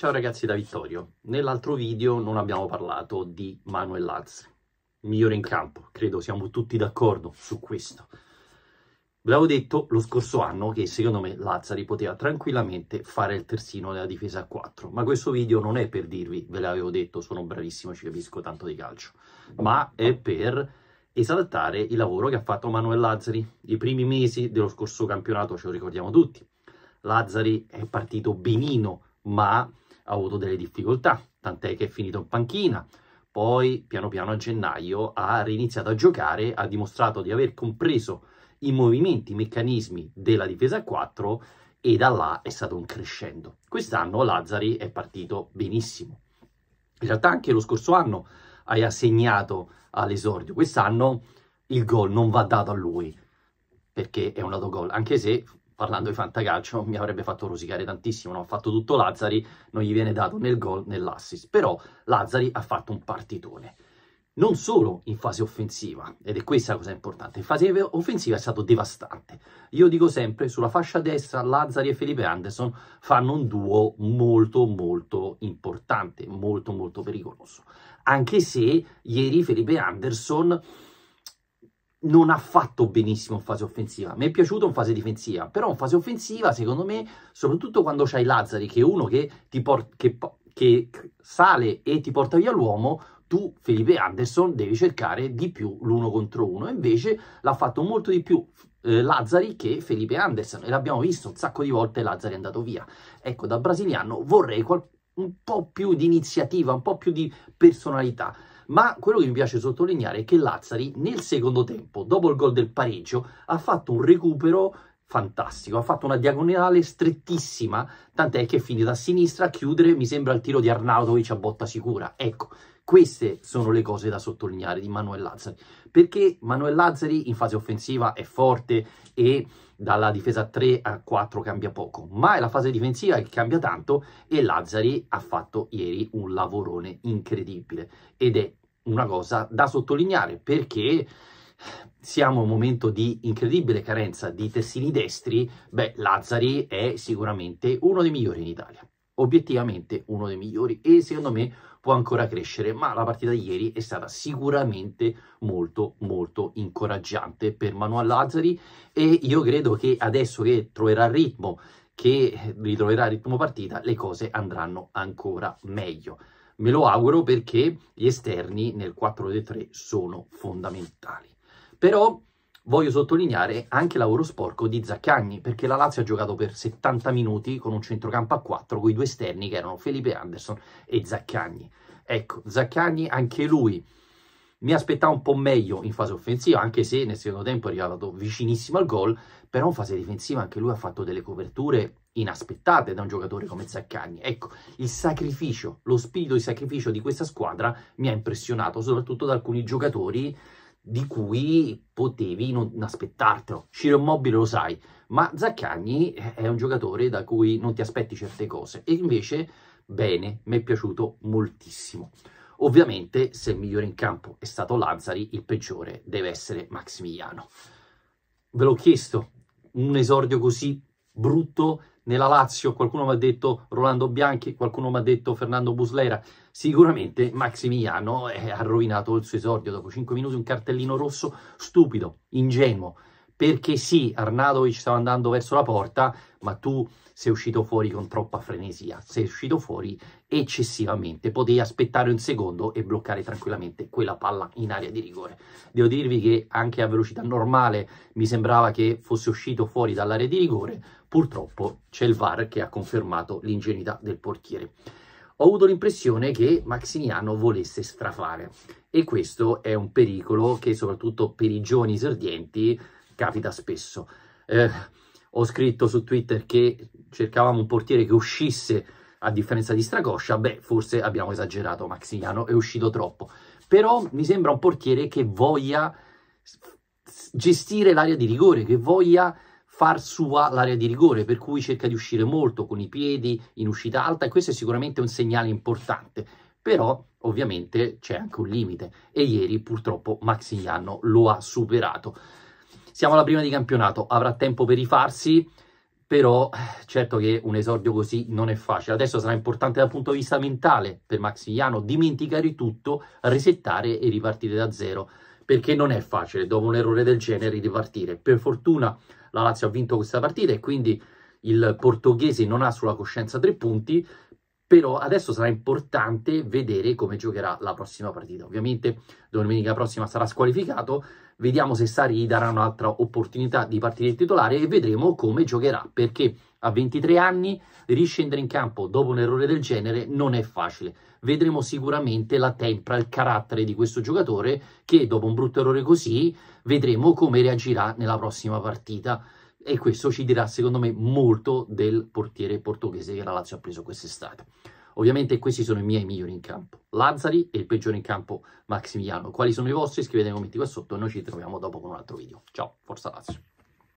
Ciao ragazzi da Vittorio, nell'altro video non abbiamo parlato di Manuel Lazzi, migliore in campo, credo siamo tutti d'accordo su questo. Ve l'avevo detto lo scorso anno che secondo me Lazzari poteva tranquillamente fare il terzino della difesa a 4, ma questo video non è per dirvi, ve l'avevo detto, sono bravissimo, ci capisco tanto di calcio, ma è per esaltare il lavoro che ha fatto Manuel Lazzari. I primi mesi dello scorso campionato ce lo ricordiamo tutti, Lazzari è partito benino, ma ha avuto delle difficoltà, tant'è che è finito in panchina. Poi, piano piano a gennaio, ha riniziato a giocare, ha dimostrato di aver compreso i movimenti, i meccanismi della difesa a 4 e da là è stato un crescendo. Quest'anno Lazzari è partito benissimo. In realtà anche lo scorso anno hai assegnato all'esordio, quest'anno il gol non va dato a lui perché è un autogol, anche se parlando di fantacalcio, mi avrebbe fatto rosicare tantissimo, Non ha fatto tutto Lazzari, non gli viene dato né il gol né l'assist, però Lazzari ha fatto un partitone. Non solo in fase offensiva, ed è questa la cosa importante, in fase offensiva è stato devastante. Io dico sempre, sulla fascia destra Lazzari e Felipe Anderson fanno un duo molto molto importante, molto molto pericoloso. Anche se ieri Felipe Anderson non ha fatto benissimo in fase offensiva. Mi è piaciuto in fase difensiva, però in fase offensiva, secondo me, soprattutto quando c'hai Lazzari, che è uno che, che, che sale e ti porta via l'uomo, tu, Felipe Anderson, devi cercare di più l'uno contro uno. Invece l'ha fatto molto di più eh, Lazzari che Felipe Anderson e l'abbiamo visto un sacco di volte Lazzari è andato via. Ecco, da brasiliano vorrei un po' più di iniziativa, un po' più di personalità ma quello che mi piace sottolineare è che Lazzari nel secondo tempo, dopo il gol del pareggio, ha fatto un recupero fantastico, ha fatto una diagonale strettissima, tant'è che finì da sinistra a chiudere, mi sembra il tiro di Arnautovic a botta sicura. Ecco, queste sono le cose da sottolineare di Manuel Lazzari, perché Manuel Lazzari in fase offensiva è forte e dalla difesa 3 a 4 cambia poco, ma è la fase difensiva che cambia tanto e Lazzari ha fatto ieri un lavorone incredibile ed è una cosa da sottolineare perché siamo a un momento di incredibile carenza di tessini destri, beh, Lazzari è sicuramente uno dei migliori in Italia. Obiettivamente uno dei migliori e secondo me può ancora crescere, ma la partita di ieri è stata sicuramente molto molto incoraggiante per Manuel Lazzari e io credo che adesso che troverà ritmo, che ritroverà il ritmo partita, le cose andranno ancora meglio. Me lo auguro perché gli esterni nel 4-3 sono fondamentali. Però voglio sottolineare anche lavoro sporco di Zaccagni, perché la Lazio ha giocato per 70 minuti con un centrocampo a 4, con i due esterni che erano Felipe Anderson e Zaccagni. Ecco, Zaccagni anche lui mi aspettava un po' meglio in fase offensiva, anche se nel secondo tempo è arrivato vicinissimo al gol, però in fase difensiva anche lui ha fatto delle coperture inaspettate da un giocatore come Zaccagni. Ecco, il sacrificio, lo spirito di sacrificio di questa squadra mi ha impressionato, soprattutto da alcuni giocatori di cui potevi non aspettartelo. Ciro Immobile lo sai, ma Zaccagni è un giocatore da cui non ti aspetti certe cose e invece bene, mi è piaciuto moltissimo. Ovviamente se il migliore in campo è stato Lazzari, il peggiore deve essere Maximiliano. Ve l'ho chiesto, un esordio così brutto nella Lazio, qualcuno mi ha detto Rolando Bianchi, qualcuno mi ha detto Fernando Buslera. Sicuramente Maximiliano eh, ha rovinato il suo esordio dopo 5 minuti, un cartellino rosso stupido, ingenuo perché sì, Arnadovic stava andando verso la porta, ma tu sei uscito fuori con troppa frenesia, sei uscito fuori eccessivamente, potevi aspettare un secondo e bloccare tranquillamente quella palla in area di rigore. Devo dirvi che anche a velocità normale mi sembrava che fosse uscito fuori dall'area di rigore, purtroppo c'è il VAR che ha confermato l'ingenuità del portiere. Ho avuto l'impressione che Maximiano volesse strafare e questo è un pericolo che soprattutto per i giovani esordienti capita spesso. Eh, ho scritto su Twitter che cercavamo un portiere che uscisse a differenza di Stracoscia, beh, forse abbiamo esagerato, Maximiano è uscito troppo. Però mi sembra un portiere che voglia gestire l'area di rigore, che voglia far sua l'area di rigore, per cui cerca di uscire molto con i piedi in uscita alta e questo è sicuramente un segnale importante. Però ovviamente c'è anche un limite e ieri purtroppo Maximiano lo ha superato. Siamo alla prima di campionato, avrà tempo per rifarsi, però eh, certo che un esordio così non è facile. Adesso sarà importante dal punto di vista mentale per Maximiano dimenticare tutto, resettare e ripartire da zero, perché non è facile dopo un errore del genere ripartire. Per fortuna la Lazio ha vinto questa partita e quindi il portoghese non ha sulla coscienza tre punti, però adesso sarà importante vedere come giocherà la prossima partita. Ovviamente domenica prossima sarà squalificato, vediamo se Sari gli darà un'altra opportunità di partire titolare e vedremo come giocherà, perché a 23 anni riscendere in campo dopo un errore del genere non è facile. Vedremo sicuramente la tempra, il carattere di questo giocatore che dopo un brutto errore così vedremo come reagirà nella prossima partita e questo ci dirà secondo me molto del portiere portoghese che la Lazio ha preso quest'estate. Ovviamente questi sono i miei migliori in campo, Lazzari e il peggiore in campo Maximiliano. Quali sono i vostri? Scrivete nei commenti qua sotto e noi ci troviamo dopo con un altro video. Ciao, forza Lazio!